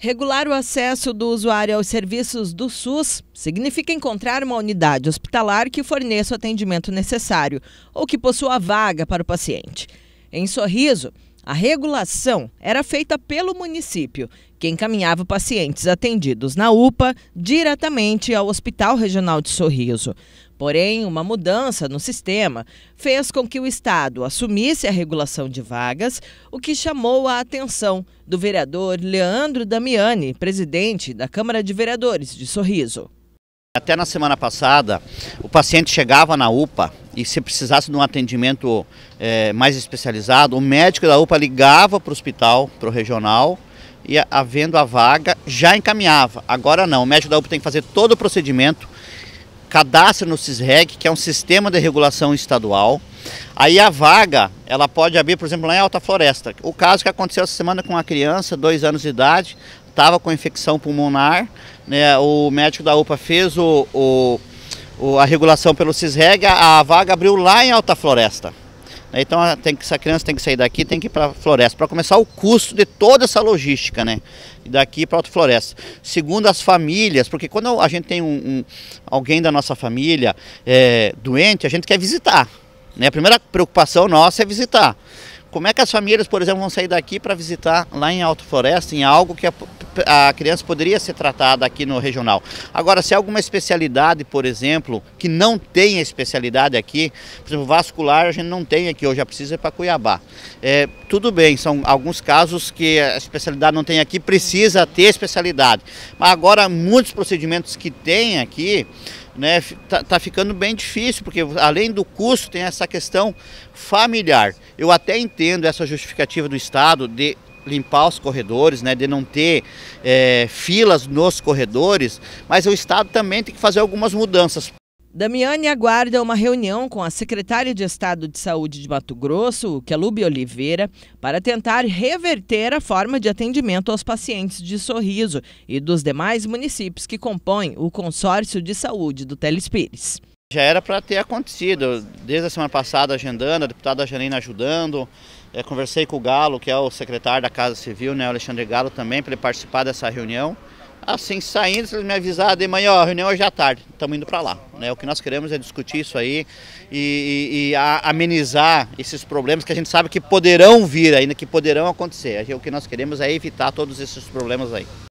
Regular o acesso do usuário aos serviços do SUS significa encontrar uma unidade hospitalar que forneça o atendimento necessário ou que possua vaga para o paciente. Em Sorriso, a regulação era feita pelo município, que encaminhava pacientes atendidos na UPA diretamente ao Hospital Regional de Sorriso. Porém, uma mudança no sistema fez com que o Estado assumisse a regulação de vagas, o que chamou a atenção do vereador Leandro Damiani, presidente da Câmara de Vereadores de Sorriso. Até na semana passada, o paciente chegava na UPA e se precisasse de um atendimento é, mais especializado, o médico da UPA ligava para o hospital, para o regional, e havendo a vaga, já encaminhava. Agora não, o médico da UPA tem que fazer todo o procedimento, cadastra no CISREG, que é um sistema de regulação estadual. Aí a vaga, ela pode abrir, por exemplo, lá em Alta Floresta. O caso que aconteceu essa semana com uma criança, dois anos de idade, estava com infecção pulmonar, né, o médico da UPA fez o, o, o a regulação pelo CISREG, a, a vaga abriu lá em Alta Floresta. Né? Então tem que, essa criança tem que sair daqui, tem que ir para a floresta, para começar o custo de toda essa logística, né? Daqui para outra floresta. Segundo as famílias, porque quando a gente tem um, um alguém da nossa família é, doente, a gente quer visitar. Né? A primeira preocupação nossa é visitar. Como é que as famílias, por exemplo, vão sair daqui para visitar lá em Alto Floresta, em algo que é a criança poderia ser tratada aqui no regional. Agora, se alguma especialidade, por exemplo, que não tem a especialidade aqui, por exemplo, vascular a gente não tem aqui hoje, a precisa ir para Cuiabá. É, tudo bem, são alguns casos que a especialidade não tem aqui, precisa ter especialidade. Mas agora, muitos procedimentos que tem aqui, né, tá, tá, ficando bem difícil, porque além do custo tem essa questão familiar. Eu até entendo essa justificativa do Estado de limpar os corredores, né, de não ter é, filas nos corredores, mas o Estado também tem que fazer algumas mudanças. Damiane aguarda uma reunião com a secretária de Estado de Saúde de Mato Grosso, Kelubi Oliveira, para tentar reverter a forma de atendimento aos pacientes de Sorriso e dos demais municípios que compõem o consórcio de saúde do Telespires. Já era para ter acontecido, desde a semana passada agendando, a deputada Janina ajudando, é, conversei com o Galo, que é o secretário da Casa Civil, né, Alexandre Galo também, para ele participar dessa reunião. Assim, saindo, se eles me avisaram de manhã, reunião hoje à tarde, estamos indo para lá. Né? O que nós queremos é discutir isso aí e, e, e, amenizar esses problemas que a gente sabe que poderão vir ainda, que poderão acontecer. O que nós queremos é evitar todos esses problemas aí.